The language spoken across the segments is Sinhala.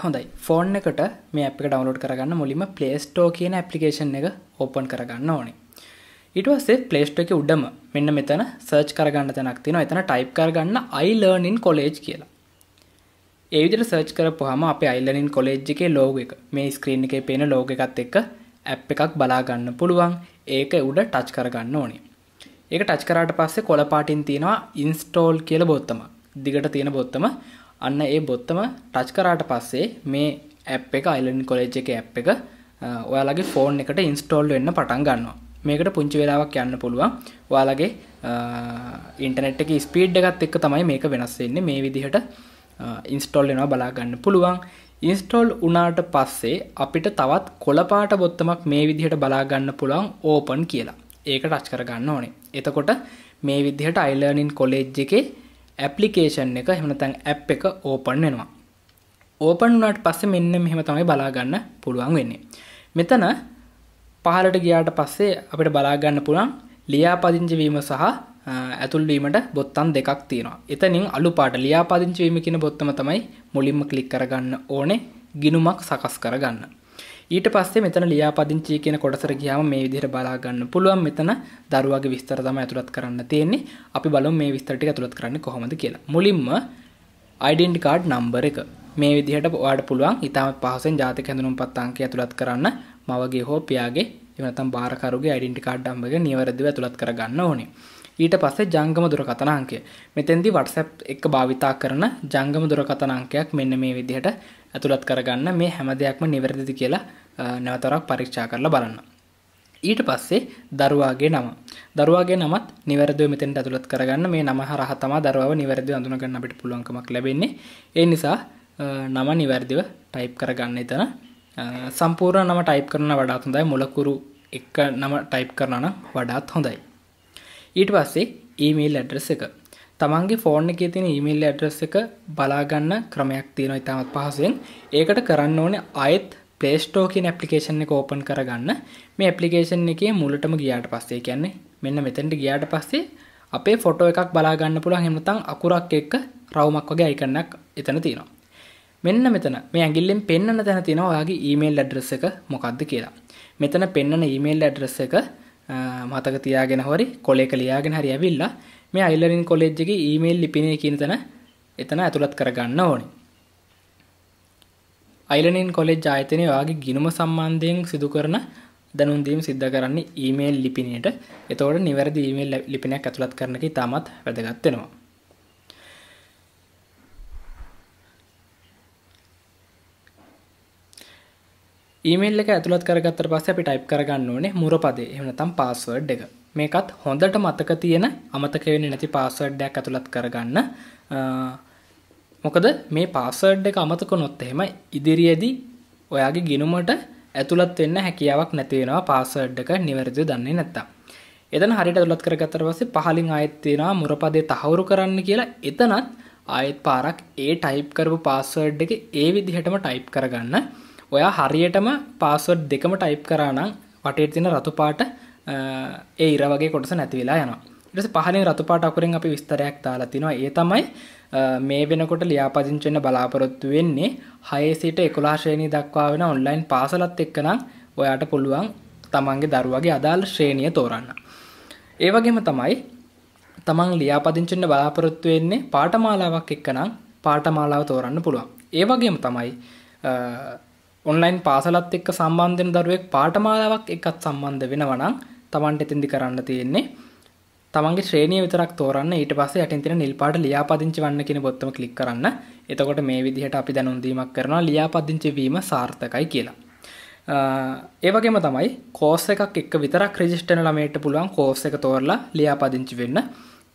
හොඳයි ෆෝන් එකට මේ අපික ඩවලෝඩ් කරගන්න මුලිම පලේස්ටෝ කියන ඇපලිකේෂන් එක ඕපන් කරගන්න ඕනේ ඉටවස්සේ පලේස්ටෝ එක උඩම මෙන්න මෙතන සර්ච් කරගන්න තැනක් තින එතන ටයිප් කරගන්න අයිලර්නින් කොලේජ් කියලා ඒවිට සර්ච් කරපුහම අප අයිල්ලනින් කොලේජ් එකේ ලෝග එක මේ ස්ක්‍රීන් එකේ පේන ලෝග එකත් එක්ක ඇප් එකක් බලාගන්න පුළුවන් ඒක උඩ ටච් කරගන්න ඕනේ ඒක ටච් කරාට පස්සේ කොළපාටින් තියෙනවා ඉන්ස්ටෝල් කියල බොත්තම දිගට තියෙන බොත්තම අන්න ඒ බොත්තම ටච් කරාට පස්සේ මේ ඇප් එක අයිලන් කොලෙජ් එක ඇප් එක ඔයාලගේ ෆෝන් එකට ඉන්ස්ටෝල් වෙන්න පටන් ගන්නවා මේකට පුංචි වෙලාවක් යන්න පුළුවන් ඔයාලගේ ඉන්ටනෙට් එක ස්පීඩ් එකත් එක්ක තමයි මේක වෙනස්වෙන්නේ මේ විදිහට ඉන්ස්ටෝල් වෙනවා බලාගන්න පුළුවන් ඉන්ස්ටෝල් උනාට පස්සේ අපිට තවත් කොළපාට බොත්තමක් මේ විදිහට බලාගන්න පුළුවන් ඕපන් කියලා ඒක ටච් කරගන්න ඕනේ එතකොට මේ විදිහට අයිලර්නින් කොලෙජ් එකේ ඇප්ලිකේෂන් එක හෙමනතන් ඇප් එක ඕපන් වෙනවා ඕපන් වනාට පස්සේ මෙන්න මෙහෙම තමයි බලාගන්න පුළුවන් වෙන්නේ මෙතන පහලට ගියාට පස්සේ අපිට බලාගන්න පුළුවන් ලියාපදිංචිවීම සහ ඇතුල්වීමට බොත්තන් දෙකක් තියෙනවා එතනින් අලු පාට ලියාපදිංචිවීම කියන බොත්තම තමයි මුලින්ම කලික් කරගන්න ඕනේ ගිනුමක් සකස් කරගන්න ඊට පස්සේ මෙතන ලියාපදිංචි කියන කොටසට ගියාම මේ විදිහට බලා ගන්න පුළුවන් මෙතන දරුවාගේ විස්තර තමයි ඇතුළත් කරන්න තියෙන්නේ. අපි බලමු මේ විස්තර ටික ඇතුළත් කරන්නේ කොහොමද කියලා. මුලින්ම identity card number එක මේ විදිහට ඔයාට පුළුවන් ඉතාම පහසෙන් ජාතික හැඳුනුම්පත් අංකය ඇතුළත් කරන්න මවගේ හෝ පියාගේ එහෙම නැත්නම් බාරකරුගේ identity card number එක නිවැරදිව ඇතුළත් කරගන්න ඕනේ. ඊට පස්සේ ජංගම දුරකථනාංකය මෙතෙන්දි WhatsApp එක භාවිතා කරන ජංගම දුරකථනාංකයක් මෙන්න මේ විදිහට ඇතුළත් කරගන්න මේ හැම දෙයක්ම නිවැරදිද කියලා නැවතරක් පරීක්ෂා කරලා බලන්න. ඊට පස්සේ දරුවාගේ නම දරුවාගේ නමත් නිවැරදිව මෙතෙන්ට ඇතුළත් කරගන්න මේ නම හරහා තමා දරුවාව නිවැරදිව අඳුනගන්න අපිට පුළුවන්කමක් ලැබෙන්නේ. ඒ නිසා නම නිවැරදිව ටයිප් කරගන්න එතන සම්පූර්ණ නම ටයිප් කරන වඩාත් හොඳයි මොලකුරු එක නම ටයිප් කරනනම් වඩාත් හොඳයි. ඊට පස්සේ ඊමේල් ඇඩ්‍රස් එක තමන්ගේ ෆෝර්න එක තියෙන ඊමේල් ඇඩ්‍රස් එක බලාගන්න ක්‍රමයක් තියෙනවා ඉතාමත් පහසුවෙන් ඒකට කරන්න ඕනේ අයත් ප්ලේස්ටෝ කියන ඇප්ලිකේෂන් එක ඕපන් කරගන්න මේ ඇප්ලිකේෂන් එකේ මුලටම ගියාට පස්සේ කියන්නේ මෙන්න මෙතැන්ට ගියාට පස්සේ අපේ ෆොටෝ එකක් බලාගන්න පුළුවන් හෙමනතං අකුරක් එක්ක රවුමක් වගේ අයිකන්නක් එතන තියෙනවා මෙන්න මෙතන මේ ඇගිල්ලෙන් පෙන්න්න තැන තියෙනවා ඔයාගේ ඊමේල් ඇඩ්‍රස එක මොකක්ද කියලා මෙතන පෙන්න්න ඊමේල් ඇඩ්‍රස එක මතක තියාගෙන හොරි කොලේ කලියයාගෙන හරි ඇවිල්ලා මේ අයිල්ලරින් කොලෙජ්ජක ඊමේල් ලිපිනේ කියනතන එතන ඇතුළත් කරගන්න ඕනි අයිලනින් කොලෙජ් ආයතනය වගේ ගිනුම සම්බන්ධයෙන් සිදු කරන දැනුන්දීම් සිද්ධ කරන්න ඊමේල් ලිපිනයට එතවට නිවැරදි ඊමේල් ලිපිනයක් ඇතුළත් කරනකි තාමත් වැදගත්වෙනවා ඊමල් එක ඇතුළත් කරගත්තර පස්ස අපි ටයිප් කරගන්න ඕනේ මුරපදේ එහනතම් පාස්වර්ඩ් එක මේකත් හොඳට මතක තියෙන අමතකවෙනි නැති පාස්වර්ඩ්ඩයක් ඇතුළත් කරගන්න මොකද මේ පාසර්ඩ් එක අමතක නොත් එහෙම ඉදිරියේදී ඔයාගේ ගිනුමට ඇතුළත් වෙන්න හැකියාවක් නැතිවෙනවා පාසර්ඩ් එක නිවැරදි දන්නේ නැත්තම් එතන හරිට ඇතුළත් කරගත්තර පස්සේ පහලින් ආයෙත් තියෙනවා මුරපදේ තහවුරු කරන්න කියලා එතනත් ආයෙත් පාරක් ඒ ටයිප් කරපු පාස්වර්ඩ් එක ඒ විදිහටම ටයිප් කරගන්න ඔයා හරියටම පාස්වඩ් දෙකම ටයිප් කරනම් වටේට තින රතුපාට ඒ ඉර වගේ කොටස නැති වෙලා යන ටස පහලින් රතුපාට අකුරෙන් අපි විස්තරයක් තාලා තිනවා ඒ තමයි මේ වෙනකොට ලියාපදිංචෙන්න්න බලාපොරොත්තු වෙන්නේ හයසිට එකුලාශ්‍රේණී දක්වා වෙන ඔන්ලයින් පාසලත් එක්කනම් ඔයාට පුළුවන් තමන්ගේ දරුවගේ අදාල් ශ්‍රේණිය තෝරන්න. ඒවගේම තමයි තමන් ලියාපදිංචෙන්ට බලාපොරොත්තු වෙන්නේ පාටමාලාවක් එක්කනම් පාටමාලාව තෝරන්න පුළුවන්. ඒවගේම තමයි ඔන්ලයින් පාසලත් එක්ක සම්බන්ධෙන් දරුවෙක් පාටමාලාවක් එකත් සම්බන්ධ වෙනවනම් තමන්ට එතින්දි කරන්න තියෙන්නේ තමන්ගේ ශ්‍රේණිය විතරක් තෝරන්න ඊට පස්සේ යටින් තියෙන නිල් පාට ලියාපදිංචි වන්න කියන බොත්තම ක්ලික් කරන්න. එතකොට මේ විදිහට අපි දැනුම් දීමක් කරනවා ලියාපදිංචි වීම සාර්ථකයි කියලා. ඒ වගේම තමයි කෝස් එකක් එක්ක විතරක් රෙජිස්ටර් ළමයට පුළුවන් කෝස් එක තෝරලා ලියාපදිංචි වෙන්න.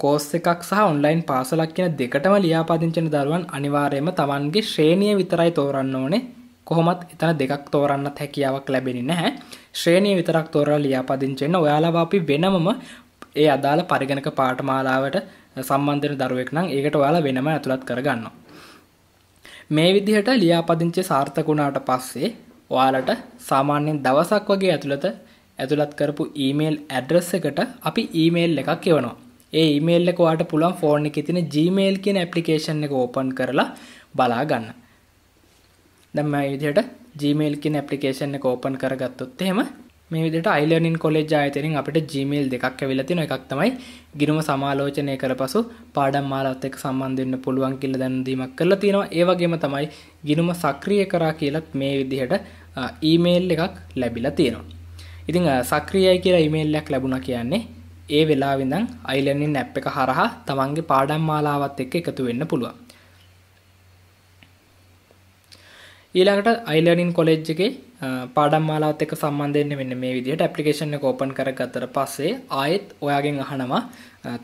කෝස් එකක් සහ ඔන්ලයින් පාසලක් කියන දෙකටම ලියාපදිංචින දරුවන් අනිවාර්යයෙන්ම තමන්ගේ ශ්‍රේණිය විතරයි තෝරන්න ඕනේ. කොහොමත් එතන දෙකක් තෝරන්නත් හැකියාවක් ලැබෙන නැහැ ශ්‍රේණී විතරක් තෝරල ලියාපදිංචෙන්න්න ඔයාලාව අපි වෙනමම ඒ අදාළ පරිගණක පාටමාලාවට සම්බන්ධන දරුවෙක් නම් ඒකට ඔයාලා වෙනම ඇතුළත් කරගන්නවා මේ විදිහට ලියාපදිංචි සාර්ථකුණාට පස්සේ ඔයාලට සාමාන්‍යෙන් දවසක් වගේ ඇතුළත ඇතුළත් කරපු ඊමේල් ඇඩ්‍රස් එකට අපි ඊමේල් එකක් එවනවා ඒ ඊමේල් එකවාට පුළන් ෆෝර්ණ එක තින ජීමේල් කියෙන ඇපලිකේෂන් එක ඕපන් කරලා බලාගන්න දම්ම විදියට ජීමේල්කින් ඇපිකේෂන් එක ෝපන් කරගත්තොත් එහෙම මේ විදිට අයිලනින් කොලෙජ් ආයතනින් අපට ජීමේල් දෙකක් ඇවිලතින එකක් තමයි ගිරුම සමාලෝචනය කර පසු පාඩම් මාලත් එක් සම්බන්ධන්න පුළුවන් කියල දැන්දීමක් කරලා තියෙනවා ඒවගේම තමයි ගිනුම සක්‍රිය කරා කියලත් මේ විදිහට ඊමේල් එකක් ලැබිලා තියෙනවා. ඉතිං සක්‍රියයි කියලා ඉමේල්ලයක් ලැබුණ කියන්නේ ඒ වෙලාවිඳං අයිලනින් නැප් එක හරහා තමන්ගේ පාඩම් මාලාවත් එක්ක එකතු වෙන්න පුළුවන් ඊළඟට අයිලනින් කොලෙජ් එකේ පාඩම් මාලාවත් එක්ක සම්බන්ධයෙන් මෙන්න මේ විදිහට ඇප්ලිකේෂන් එක ඕපන් කරගත්තට පස්සේ ආයෙත් ඔයාගෙන් අහනවා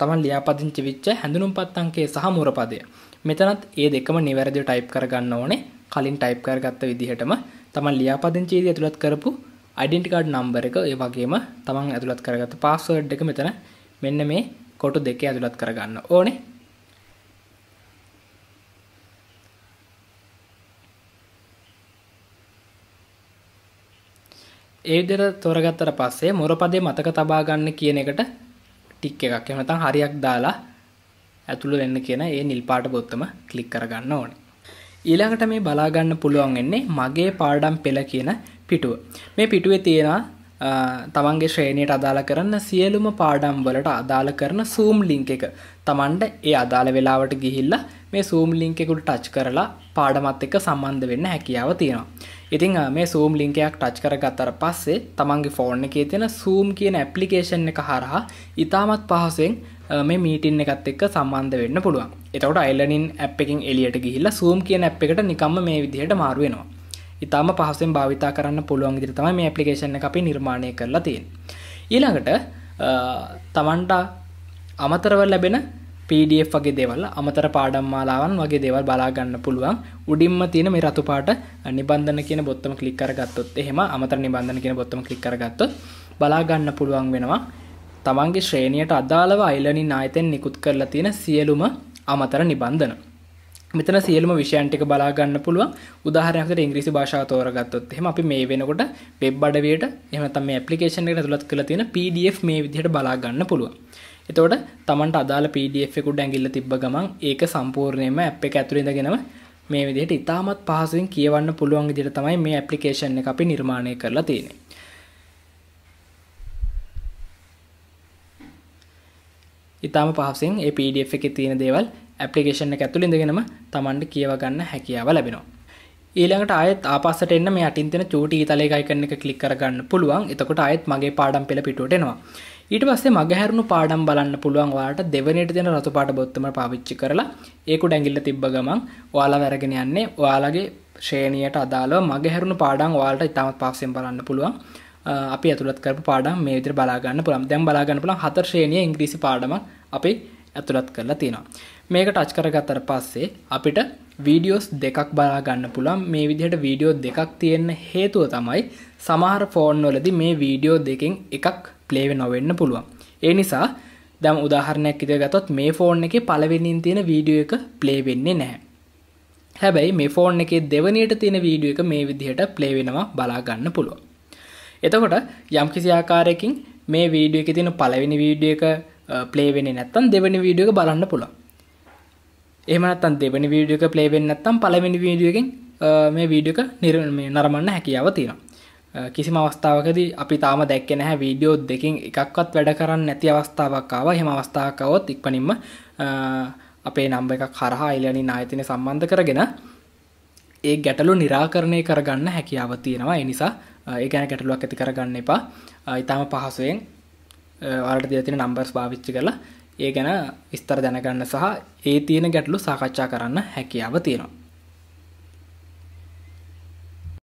තමන් ලියාපදිංචි වෙච්ච හැඳුනුම්පත් අංකය සහ මුරපදය. මෙතනත් ඒ දෙකම නිවැරදිව ටයිප් කරගන්න ඕනේ. කලින් ටයිප් කරගත්ත විදිහටම තමන් ලියාපදිංචියේදී ඇතුළත් කරපු ඩෙන්ටි කාඩ් නම්බර එක ඒ වගේම තමන් ඇතුළත් කරගත්ත පාස්වර්ඩ් එක මෙතන මෙන්න මේ කොටු දෙකේ ඇතුළත් කරගන්න ඕනේ. ඒ දෙර තොරගත්තර පස්සේ මොරපදේ මතක තබා ගන්න කියන එකට ටික් එකක් එමතන් හරියක් දාලා ඇතුළු වෙන්න කියන ඒ නිල්පාට බොත්තම කලික් කරගන්න ඕන. ඊළඟට මේ බලාගන්න පුළුවන් එන්නේ මගේ පාඩම් පෙළ කියන පිටුව. මේ පිටුවේ තියෙන තමන්ගේ ශ්‍රේණයට අදාළ කරන්න සියලුම පාඩම් වලට අදාළ කරන සූම් ලිංක එක තමන්ට ඒ අදාළ වෙලාවට ගිහිල්ලා මේ සූම් ලිංක එකුට ටච් කරලා පාඩමත් එක සම්බන්ධ වෙන්න හැකියාව තියෙනවා. ඉතිං මේ සූම් ලිංකයක් ටච් කරගත්තර පස්සේ තමන්ගේ ෆෝර්න එකේ තියෙන සූම් කියන ඇපලිකේෂන් එක හරහා ඉතාමත් පහසුවෙන් මේ මීටින් එකත් එක්ක සම්බන්ධ වෙන්න පුළුවන් එතවට අයිල්ලනින් ඇප් එකින් එලියට ගිහිල්ලා සූම් කියන ඇප් එකට නිකම්ම මේ විදිහට මාරුවෙනවා ඉතාම පහසෙන් භාවිතා කරන්න පුළුවන් ඉදිරි තම මේ ඇපලිකේෂන් එක අපි නිර්මාණය කරලා තියෙන් ඊළඟට තමන්ට අමතරව ලැබෙන PDF වගේ දෙවල් අමතර පාඩම් මාලාවන් වගේ දෙවල් බලාගන්න පුළුවන් උඩින්ම තියෙන මේ රතුපාට නිබන්ධන කියන බොත්තම කලික් කරගත්තොත් එහෙම අමතර නිබන්ධන කියෙන බොත්තම කලික් කරගත්තොත් බලාගන්න පුළුවන් වෙනවා තමන්ගේ ශ්‍රේණියට අදාළව අයිලනි නායතෙන් නිකුත් කරලා තියෙන සියලුම අමතර නිබන්ධන මෙතන සියලම විෂයන්ටික බලාගන්න පුළුවන් උදාහරයක්ට ඉංග්‍රීසි භාෂාව තෝරගත්තොත් එහම අපි මේ වෙනකොට වෙබ් අඩවයට එහම තම පපලිකේෂන එක තුළත් කළ තියෙන PDF මේ විදිහට බලාගන්න පුළුවන් එතෝට තමන්ට අදාල පඩකුඩ ඇගිල්ල තිබ්බ ගමන් ඒක සම්පූර්ණයම ඇ් එක ඇතුරිඳගෙනම මේ විදියට ඉතාමත් පහසුවෙන් කියවන්න පුළුවන් දිට තමයි මේ ඇපලිකේෂන් එක අපි නිර්මාණය කරලා තියෙන ඉතාම පහසෙන් ඒ පඩF එක තියෙන දේවල් ඇපලිකේෂන් එක ඇතුළිඳගෙනම තමන්ට කියවගන්න හැකියාව ලැබෙනවා ඊළඟට අයත් ආපස්සට එන්න මේ අටින්තෙන චූටි තලයකයිකන්න එක කලික් කරගන්න පුළුවන් එතකොට අයත් මගේ පාඩම් පෙළ පිටුවටෙනවා ඊට පස්සේ මගහැරුණු පාඩම් බලන්න පුළුවන් වාට දෙවනට දෙන රතුපාට බොත්තම පාවිච්චි කරලා ඒකු ඩැගිල්ල තිබ්බ ගමන් ඔයාලා වැරගෙන යන්නේ ඔයාලගේ ශ්‍රේණියට අදාළව මගහැරුණු පාඩම් වාලට ඉතාමත් පාසෙන් බලන්න පුළුවන් අපි ඇතුළත් කරපු පාඩම් මේ විදිහට බලා ගන්න පුළුවන් දැන් බලා ගන්න පුළුවන් හතර ශ්‍රේණිය ඉංග්‍රීසි පාඩමක් අපි ඇතුළත් කරලා තියෙනවා මේක ටච් කරගත්තට පස්සේ අපිට වීඩියෝස් දෙකක් බලාගන්න පුළන් මේ විදිහට වීඩියෝ දෙකක් තියෙන්න හේතුව තමයි සමහර ෆෝන් වලදි මේ වීඩියෝ දෙකින් එකක් ප්ලේව නොවෙන්න පුළුවන් ඒ නිසා දැම් උදාහරණයක් ඉද ගතොත් මේ ෆෝන් එක පලවෙනින් තියෙන වීඩියෝ එක ප්ලේ වෙන්නේ නැහැ හැබැයි මේ ෆෝන් එකේ දෙවනයට තියෙන වීඩියෝ එක මේ විදිහට ප්ලේ වෙනවා බලාගන්න පුළුවන් එතකොට යම් කිසි ආකාරයකින් මේ වීඩියෝ එක තියෙන පළවෙනි වීඩියෝ එක ප්ලේ වෙන්නේ නැත්තම් දෙවෙනි වීඩියෝ එක බලන්න පුළුවන් එහෙම නැත්තම් දෙවෙනි වීඩියෝ එක ප්ලේ වෙන්නේ නැත්තම් පළවෙනි වීඩියෝ එකෙන් මේ වීඩියෝ එක නිර්මාණය නරඹන්න හැකියාව තියෙනවා කිසිම අවස්ථාවකද අපි තාම දැක්ක නැහැ වීඩියෝ දෙකින් එකක්වත් වැඩ කරන්න නැති අවස්ථාවක්කාව හෙම අවස්ථාවකවොත් ඉක්පනින්ම අපේ නම්බ එක කරහා එලනි නායතින සම්බන්ධ කරගෙන ඒ ගැටලු නිරාකරණය කරගන්න හැකියාව තියෙනවා එනිසා ඒ ගැන ගැටලුවක් ඇති කරගන්න එපා ඉතාම පහසුවෙන් වලට දතින නම්බර්ස් භාවිච්චි කරලා ඒ ගැන ස්තර දැනගන්න සහ ඒ තියෙන ගැටලු සාකච්ඡා කරන්න හැකියාව තියෙනවා